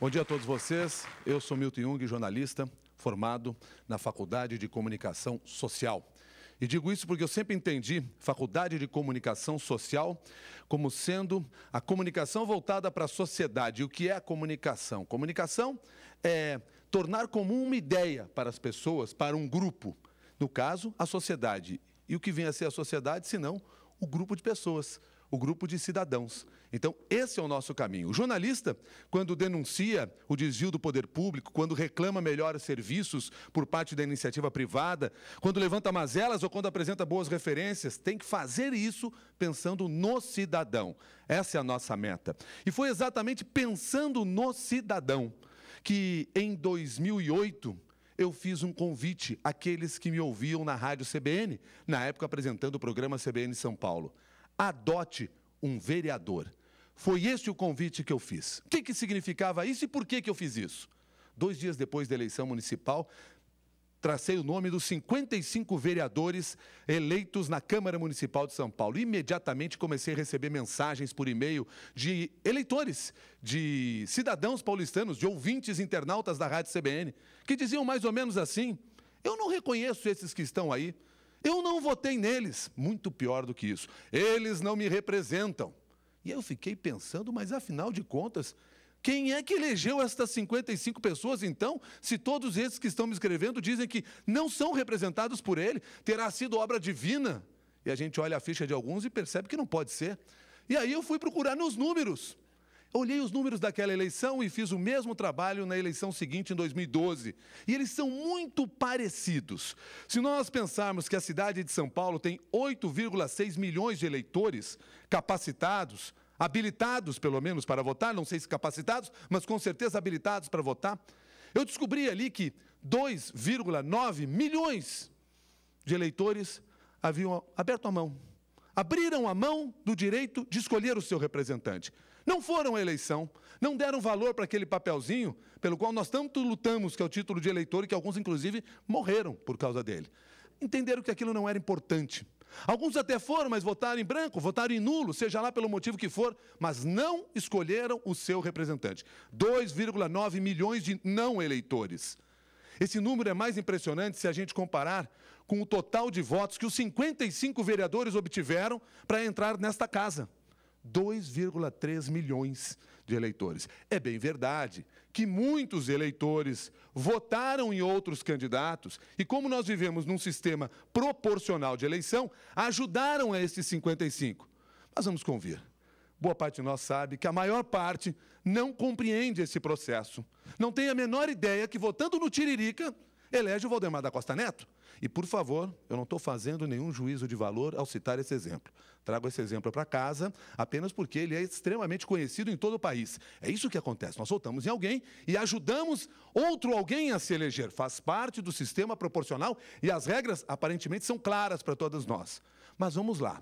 Bom dia a todos vocês. Eu sou Milton Jung, jornalista, formado na Faculdade de Comunicação Social. E digo isso porque eu sempre entendi Faculdade de Comunicação Social como sendo a comunicação voltada para a sociedade. E o que é a comunicação? Comunicação é tornar comum uma ideia para as pessoas, para um grupo, no caso, a sociedade. E o que vem a ser a sociedade, senão o grupo de pessoas, o grupo de cidadãos. Então, esse é o nosso caminho. O jornalista, quando denuncia o desvio do poder público, quando reclama melhores serviços por parte da iniciativa privada, quando levanta mazelas ou quando apresenta boas referências, tem que fazer isso pensando no cidadão. Essa é a nossa meta. E foi exatamente pensando no cidadão que, em 2008, eu fiz um convite àqueles que me ouviam na Rádio CBN, na época apresentando o programa CBN São Paulo adote um vereador. Foi esse o convite que eu fiz. O que, que significava isso e por que, que eu fiz isso? Dois dias depois da eleição municipal, tracei o nome dos 55 vereadores eleitos na Câmara Municipal de São Paulo. Imediatamente comecei a receber mensagens por e-mail de eleitores, de cidadãos paulistanos, de ouvintes internautas da Rádio CBN, que diziam mais ou menos assim: Eu não reconheço esses que estão aí. Eu não votei neles, muito pior do que isso. Eles não me representam. E eu fiquei pensando, mas afinal de contas, quem é que elegeu estas 55 pessoas, então, se todos esses que estão me escrevendo dizem que não são representados por ele? Terá sido obra divina? E a gente olha a ficha de alguns e percebe que não pode ser. E aí eu fui procurar nos números. Olhei os números daquela eleição e fiz o mesmo trabalho na eleição seguinte, em 2012. E eles são muito parecidos. Se nós pensarmos que a cidade de São Paulo tem 8,6 milhões de eleitores capacitados, habilitados pelo menos para votar, não sei se capacitados, mas com certeza habilitados para votar, eu descobri ali que 2,9 milhões de eleitores haviam aberto a mão. Abriram a mão do direito de escolher o seu representante. Não foram à eleição, não deram valor para aquele papelzinho pelo qual nós tanto lutamos, que é o título de eleitor, e que alguns, inclusive, morreram por causa dele. Entenderam que aquilo não era importante. Alguns até foram, mas votaram em branco, votaram em nulo, seja lá pelo motivo que for, mas não escolheram o seu representante. 2,9 milhões de não eleitores. Esse número é mais impressionante se a gente comparar com o total de votos que os 55 vereadores obtiveram para entrar nesta casa. 2,3 milhões de eleitores. É bem verdade que muitos eleitores votaram em outros candidatos e, como nós vivemos num sistema proporcional de eleição, ajudaram a esses 55. Mas vamos convir. Boa parte de nós sabe que a maior parte não compreende esse processo. Não tem a menor ideia que votando no Tiririca, elege o Valdemar da Costa Neto. E, por favor, eu não estou fazendo nenhum juízo de valor ao citar esse exemplo. Trago esse exemplo para casa apenas porque ele é extremamente conhecido em todo o país. É isso que acontece. Nós votamos em alguém e ajudamos outro alguém a se eleger. Faz parte do sistema proporcional e as regras aparentemente são claras para todas nós. Mas vamos lá.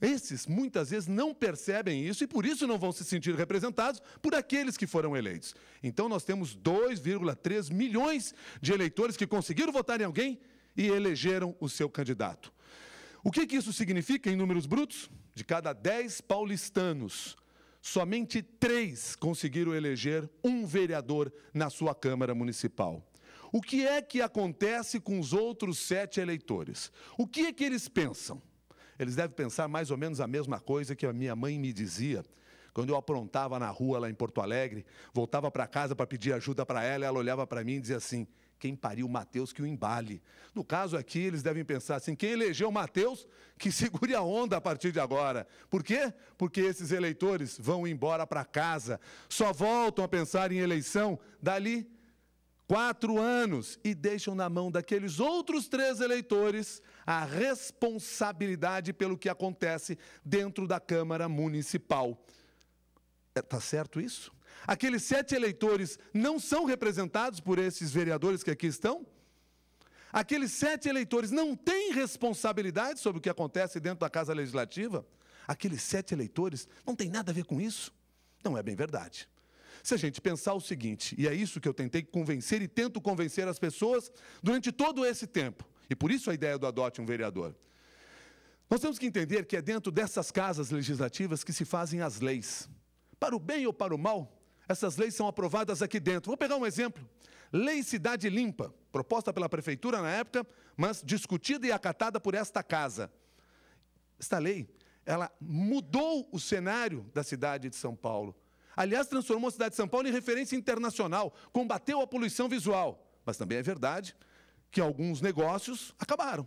Esses muitas vezes não percebem isso e por isso não vão se sentir representados por aqueles que foram eleitos. Então nós temos 2,3 milhões de eleitores que conseguiram votar em alguém e elegeram o seu candidato. O que, que isso significa em números brutos? De cada 10 paulistanos, somente três conseguiram eleger um vereador na sua Câmara Municipal. O que é que acontece com os outros sete eleitores? O que é que eles pensam? Eles devem pensar mais ou menos a mesma coisa que a minha mãe me dizia quando eu aprontava na rua lá em Porto Alegre, voltava para casa para pedir ajuda para ela, ela olhava para mim e dizia assim: quem pariu o Mateus que o embale. No caso aqui, eles devem pensar assim: quem elegeu Mateus que segure a onda a partir de agora. Por quê? Porque esses eleitores vão embora para casa, só voltam a pensar em eleição dali quatro anos e deixam na mão daqueles outros três eleitores a responsabilidade pelo que acontece dentro da Câmara Municipal. Está é, certo isso? Aqueles sete eleitores não são representados por esses vereadores que aqui estão? Aqueles sete eleitores não têm responsabilidade sobre o que acontece dentro da Casa Legislativa? Aqueles sete eleitores não têm nada a ver com isso? Não é bem verdade. Se a gente pensar o seguinte, e é isso que eu tentei convencer e tento convencer as pessoas durante todo esse tempo, e por isso a ideia do adote um vereador. Nós temos que entender que é dentro dessas casas legislativas que se fazem as leis. Para o bem ou para o mal, essas leis são aprovadas aqui dentro. Vou pegar um exemplo. Lei Cidade Limpa, proposta pela prefeitura na época, mas discutida e acatada por esta casa. Esta lei, ela mudou o cenário da cidade de São Paulo. Aliás, transformou a cidade de São Paulo em referência internacional, combateu a poluição visual. Mas também é verdade que alguns negócios acabaram.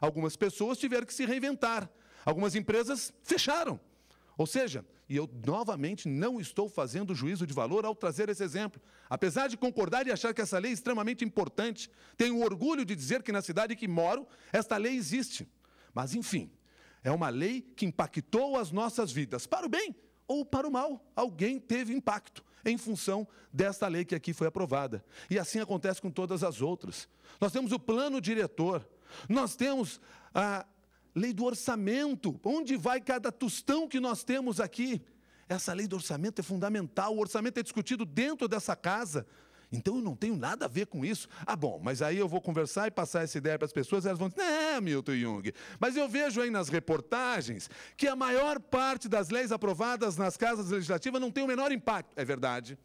Algumas pessoas tiveram que se reinventar. Algumas empresas fecharam. Ou seja, e eu novamente não estou fazendo juízo de valor ao trazer esse exemplo. Apesar de concordar e achar que essa lei é extremamente importante, tenho orgulho de dizer que na cidade que moro, esta lei existe. Mas, enfim, é uma lei que impactou as nossas vidas, para o bem ou para o mal. Alguém teve impacto em função desta lei que aqui foi aprovada. E assim acontece com todas as outras. Nós temos o plano diretor, nós temos a lei do orçamento, onde vai cada tostão que nós temos aqui. Essa lei do orçamento é fundamental, o orçamento é discutido dentro dessa casa. Então eu não tenho nada a ver com isso. Ah, bom, mas aí eu vou conversar e passar essa ideia para as pessoas, e elas vão dizer, é Milton Jung. Mas eu vejo aí nas reportagens que a maior parte das leis aprovadas nas casas legislativas não tem o menor impacto. É verdade.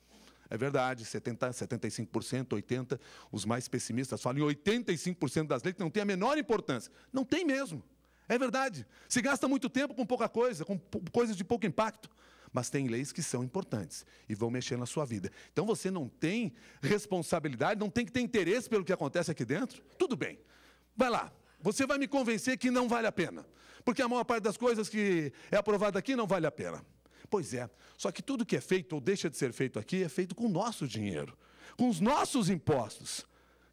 É verdade, 70, 75%, 80%, os mais pessimistas falam em 85% das leis que não tem a menor importância. Não tem mesmo. É verdade. Se gasta muito tempo com pouca coisa, com coisas de pouco impacto. Mas tem leis que são importantes e vão mexer na sua vida. Então você não tem responsabilidade, não tem que ter interesse pelo que acontece aqui dentro? Tudo bem. Vai lá, você vai me convencer que não vale a pena, porque a maior parte das coisas que é aprovada aqui não vale a pena. Pois é, só que tudo que é feito ou deixa de ser feito aqui é feito com o nosso dinheiro, com os nossos impostos.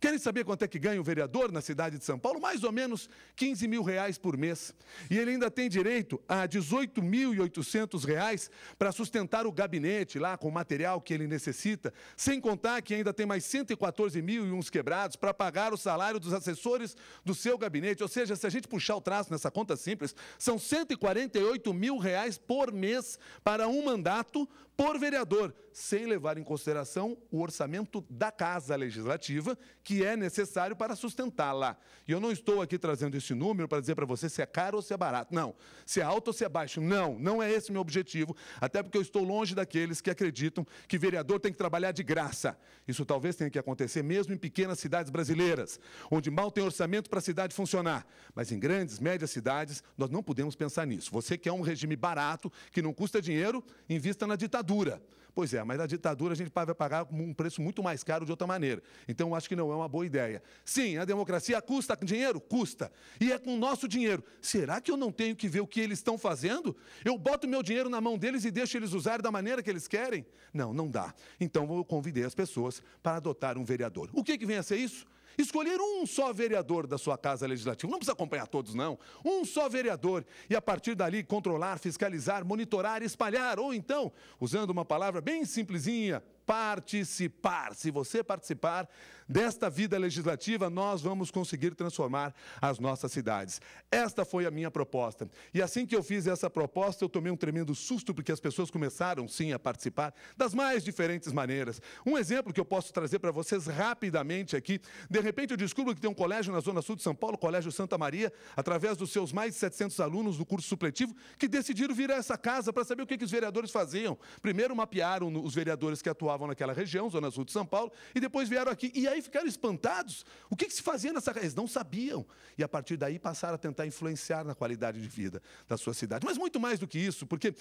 Querem saber quanto é que ganha o vereador na cidade de São Paulo? Mais ou menos 15 mil reais por mês. E ele ainda tem direito a 18.800 reais para sustentar o gabinete lá com o material que ele necessita, sem contar que ainda tem mais 114 mil e uns quebrados para pagar o salário dos assessores do seu gabinete. Ou seja, se a gente puxar o traço nessa conta simples, são 148 mil reais por mês para um mandato por vereador, sem levar em consideração o orçamento da Casa Legislativa, que que é necessário para sustentá-la. E eu não estou aqui trazendo esse número para dizer para você se é caro ou se é barato. Não. Se é alto ou se é baixo. Não, não é esse meu objetivo. Até porque eu estou longe daqueles que acreditam que vereador tem que trabalhar de graça. Isso talvez tenha que acontecer mesmo em pequenas cidades brasileiras, onde mal tem orçamento para a cidade funcionar. Mas em grandes, médias cidades, nós não podemos pensar nisso. Você quer é um regime barato, que não custa dinheiro, invista na ditadura. Pois é, mas na ditadura a gente vai pagar um preço muito mais caro de outra maneira. Então, acho que não é uma boa ideia. Sim, a democracia custa dinheiro? Custa. E é com o nosso dinheiro. Será que eu não tenho que ver o que eles estão fazendo? Eu boto meu dinheiro na mão deles e deixo eles usarem da maneira que eles querem? Não, não dá. Então, eu convidei as pessoas para adotar um vereador. O que, que vem a ser isso? Escolher um só vereador da sua casa legislativa, não precisa acompanhar todos, não. Um só vereador e a partir dali controlar, fiscalizar, monitorar, espalhar, ou então, usando uma palavra bem simplesinha, participar. Se você participar Desta vida legislativa, nós vamos conseguir transformar as nossas cidades. Esta foi a minha proposta. E assim que eu fiz essa proposta, eu tomei um tremendo susto, porque as pessoas começaram, sim, a participar das mais diferentes maneiras. Um exemplo que eu posso trazer para vocês rapidamente aqui: de repente eu descubro que tem um colégio na Zona Sul de São Paulo, o Colégio Santa Maria, através dos seus mais de 700 alunos do curso supletivo, que decidiram vir a essa casa para saber o que, que os vereadores faziam. Primeiro mapearam os vereadores que atuavam naquela região, Zona Sul de São Paulo, e depois vieram aqui. E aí ficaram espantados. O que, que se fazia nessa casa? Eles não sabiam. E a partir daí passaram a tentar influenciar na qualidade de vida da sua cidade. Mas muito mais do que isso, porque uh,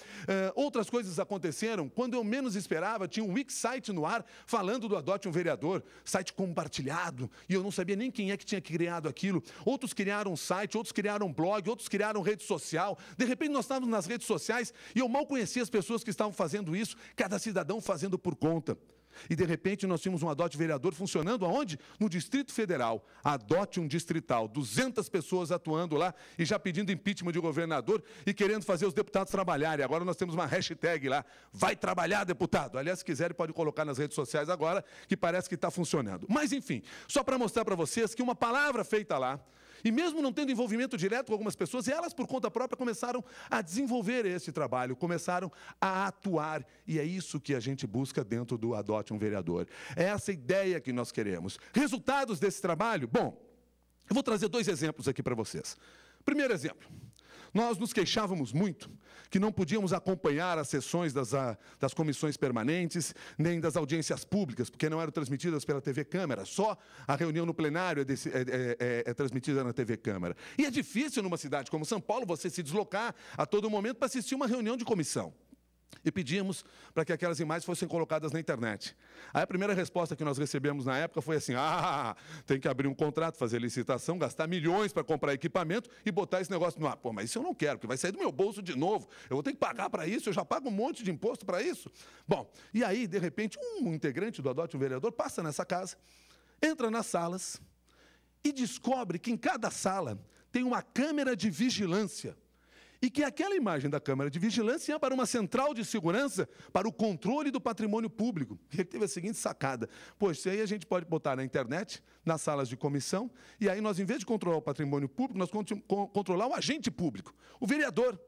outras coisas aconteceram. Quando eu menos esperava, tinha um Wix site no ar falando do Adote um Vereador, site compartilhado, e eu não sabia nem quem é que tinha criado aquilo. Outros criaram um site, outros criaram um blog, outros criaram rede social. De repente nós estávamos nas redes sociais e eu mal conhecia as pessoas que estavam fazendo isso, cada cidadão fazendo por conta. E de repente nós tínhamos um adote vereador funcionando aonde? No Distrito Federal. Adote um distrital, 200 pessoas atuando lá e já pedindo impeachment de governador e querendo fazer os deputados trabalharem. Agora nós temos uma hashtag lá, vai trabalhar deputado. Aliás, se quiserem pode colocar nas redes sociais agora, que parece que está funcionando. Mas enfim, só para mostrar para vocês que uma palavra feita lá e mesmo não tendo envolvimento direto com algumas pessoas, elas por conta própria começaram a desenvolver esse trabalho, começaram a atuar. E é isso que a gente busca dentro do Adote um Vereador. É essa ideia que nós queremos. Resultados desse trabalho? Bom, eu vou trazer dois exemplos aqui para vocês. Primeiro exemplo. Nós nos queixávamos muito que não podíamos acompanhar as sessões das, a, ah, das comissões permanentes, nem das audiências públicas, porque não eram transmitidas pela TV Câmara. Só a reunião no plenário é, desse, é, é, é, é transmitida na TV Câmara. E é difícil numa cidade como São Paulo você se deslocar a todo momento para assistir uma reunião de comissão e pedimos para que aquelas imagens fossem colocadas na internet. Aí a primeira resposta que nós recebemos na época foi assim: ah, tem que abrir um contrato, fazer licitação, gastar milhões para comprar equipamento e botar esse negócio no ar. Pô, mas isso eu não quero, porque vai sair do meu bolso de novo. Eu vou ter que pagar para isso, eu já pago um monte de imposto para isso. Bom, e aí, de repente, um integrante do Adote um Vereador passa nessa casa, entra nas salas e descobre que em cada sala tem uma câmera de vigilância e que aquela imagem da câmera de vigilância ia para uma central de segurança para o controle do patrimônio público. E ele teve a seguinte sacada: Pois, aí a gente pode botar na internet, nas salas de comissão, e aí nós, em vez de controlar o patrimônio público, nós controlar o agente público, o vereador.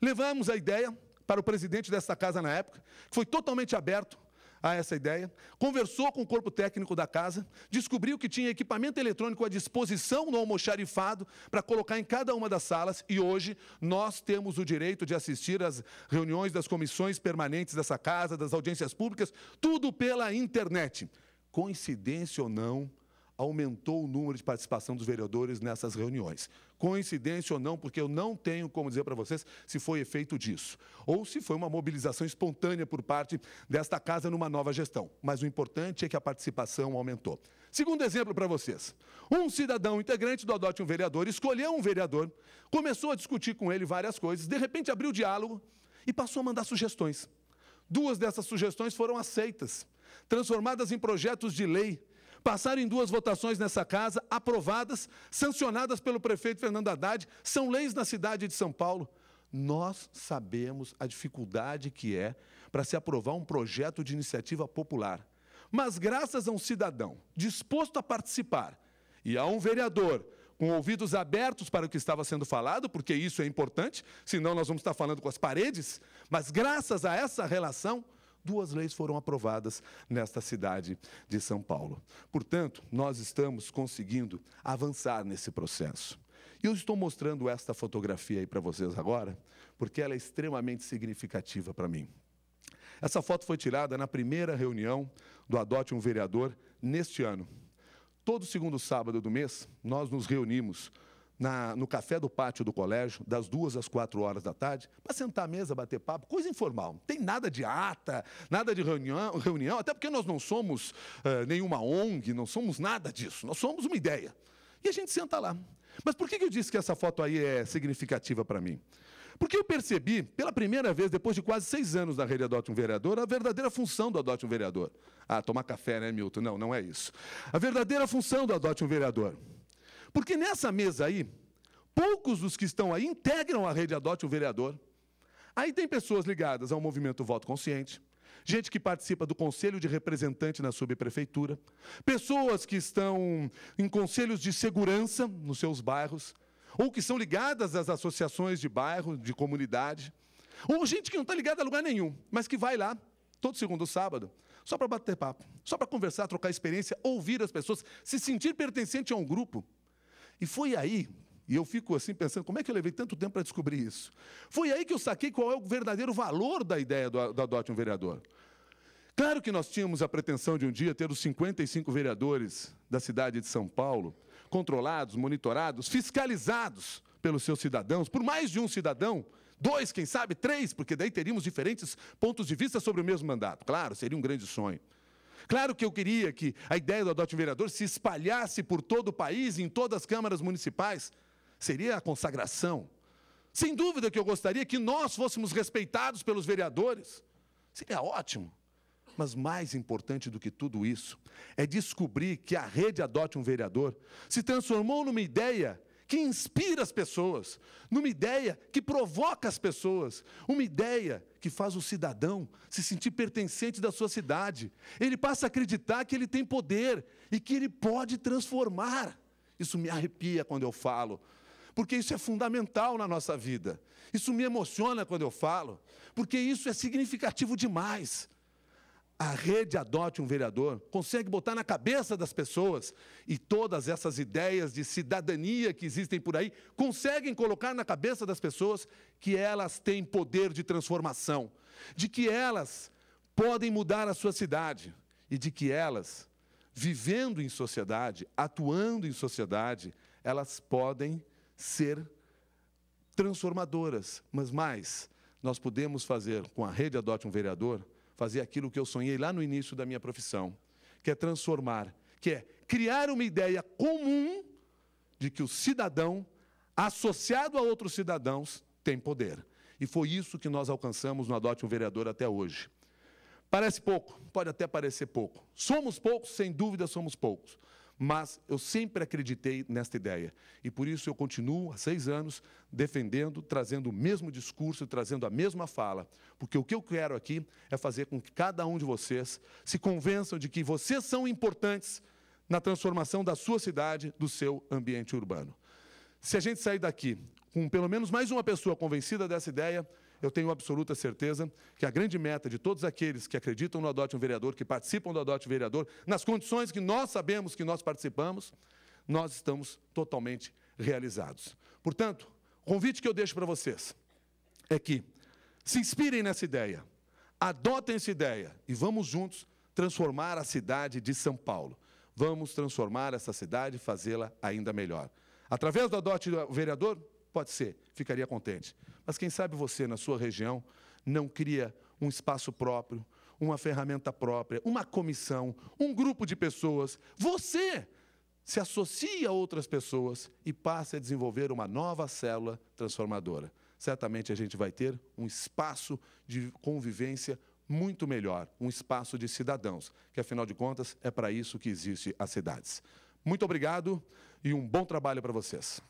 Levamos a ideia para o presidente dessa casa na época, que foi totalmente aberto, a ah, essa ideia, conversou com o corpo técnico da casa, descobriu que tinha equipamento eletrônico à disposição no almoxarifado para colocar em cada uma das salas e hoje nós temos o direito de assistir às reuniões das comissões permanentes dessa casa, das audiências públicas, tudo pela internet. Coincidência ou não, aumentou o número de participação dos vereadores nessas reuniões coincidência ou não, porque eu não tenho como dizer para vocês se foi efeito disso ou se foi uma mobilização espontânea por parte desta casa numa nova gestão. Mas o importante é que a participação aumentou. Segundo exemplo para vocês: um cidadão integrante do Adote um Vereador escolheu um vereador, começou a discutir com ele várias coisas, de repente abriu diálogo e passou a mandar sugestões. Duas dessas sugestões foram aceitas, transformadas em projetos de lei passaram em duas votações nessa casa, aprovadas, sancionadas pelo prefeito Fernando Haddad, são leis na cidade de São Paulo. Nós sabemos a dificuldade que é para se aprovar um projeto de iniciativa popular. Mas graças a um cidadão disposto a participar e a um vereador com ouvidos abertos para o que estava sendo falado, porque isso é importante, senão nós vamos estar falando com as paredes, mas graças a essa relação, duas leis foram aprovadas nesta cidade de São Paulo. Portanto, nós estamos conseguindo avançar nesse processo. E eu estou mostrando esta fotografia aí para vocês agora, porque ela é extremamente significativa para mim. Essa foto foi tirada na primeira reunião do Adote um Vereador neste ano. Todo segundo sábado do mês, nós nos reunimos na, no café do pátio do colégio, das duas às quatro horas da tarde, para sentar à mesa, bater papo, coisa informal. Não tem nada de ata, nada de reunião, reunião até porque nós não somos uh, nenhuma ONG, não somos nada disso. Nós somos uma ideia. E a gente senta lá. Mas por que eu disse que essa foto aí é significativa para mim? Porque eu percebi, pela primeira vez, depois de quase seis anos na rede Adote um Vereador, a verdadeira função do Adote um Vereador. Ah, tomar café, né, Milton? Não, não é isso. A verdadeira função do Adote um Vereador porque nessa mesa aí, poucos dos que estão aí integram a rede Adote o Vereador. Aí tem pessoas ligadas ao movimento Voto Consciente, gente que participa do conselho de representante na subprefeitura, pessoas que estão em conselhos de segurança nos seus bairros, ou que são ligadas às associações de bairro, de comunidade, ou gente que não está ligada a lugar nenhum, mas que vai lá todo segundo sábado, só para bater papo, só para conversar, trocar experiência, ouvir as pessoas, se sentir pertencente a um grupo. E foi aí, e eu fico assim pensando, como é que eu levei tanto tempo para descobrir isso? Foi aí que eu saquei qual é o verdadeiro valor da ideia do, do Adote um Vereador. Claro que nós tínhamos a pretensão de um dia ter os 55 vereadores da cidade de São Paulo controlados, monitorados, fiscalizados pelos seus cidadãos, por mais de um cidadão, dois, quem sabe três, porque daí teríamos diferentes pontos de vista sobre o mesmo mandato. Claro, seria um grande sonho. Claro que eu queria que a ideia do Adote um Vereador se espalhasse por todo o país, em todas as câmaras municipais. Seria a consagração. Sem dúvida que eu gostaria que nós fôssemos respeitados pelos vereadores. Seria ótimo. Mas mais importante do que tudo isso é descobrir que a rede Adote um Vereador se transformou numa ideia que inspira as pessoas, numa ideia que provoca as pessoas, uma ideia que faz o cidadão se sentir pertencente da sua cidade. Ele passa a acreditar que ele tem poder e que ele pode transformar. Isso me arrepia quando eu falo, porque isso é fundamental na nossa vida. Isso me emociona quando eu falo, porque isso é significativo demais a rede Adote um Vereador consegue botar na cabeça das pessoas e todas essas ideias de cidadania que existem por aí conseguem colocar na cabeça das pessoas que elas têm poder de transformação, de que elas podem mudar a sua cidade e de que elas, vivendo em sociedade, atuando em sociedade, elas podem ser transformadoras. Mas mais, nós podemos fazer com a rede Adote um Vereador fazer aquilo que eu sonhei lá no início da minha profissão, que é transformar, que é criar uma ideia comum de que o cidadão, associado a outros cidadãos, tem poder. E foi isso que nós alcançamos no Adote um Vereador até hoje. Parece pouco, pode até parecer pouco. Somos poucos, sem dúvida somos poucos. Mas eu sempre acreditei nesta ideia. E por isso eu continuo há seis anos defendendo, trazendo o mesmo discurso, trazendo a mesma fala. Porque o que eu quero aqui é fazer com que cada um de vocês se convençam de que vocês são importantes na transformação da sua cidade, do seu ambiente urbano. Se a gente sair daqui com pelo menos mais uma pessoa convencida dessa ideia, eu tenho absoluta certeza que a grande meta de todos aqueles que acreditam no Adote um Vereador, que participam do Adote um Vereador, nas condições que nós sabemos que nós participamos, nós estamos totalmente realizados. Portanto, o convite que eu deixo para vocês é que se inspirem nessa ideia, adotem essa ideia e vamos juntos transformar a cidade de São Paulo. Vamos transformar essa cidade e fazê-la ainda melhor. Através do adote o vereador? Pode ser, ficaria contente. Mas quem sabe você, na sua região, não cria um espaço próprio, uma ferramenta própria, uma comissão, um grupo de pessoas. Você se associa a outras pessoas e passa a desenvolver uma nova célula transformadora. Certamente a gente vai ter um espaço de convivência muito melhor, um espaço de cidadãos, que afinal de contas é para isso que existe as cidades. Muito obrigado e um bom trabalho para vocês.